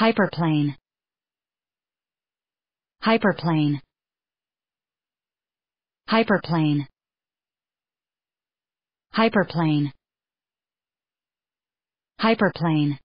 hyperplane hyperplane hyperplane hyperplane hyperplane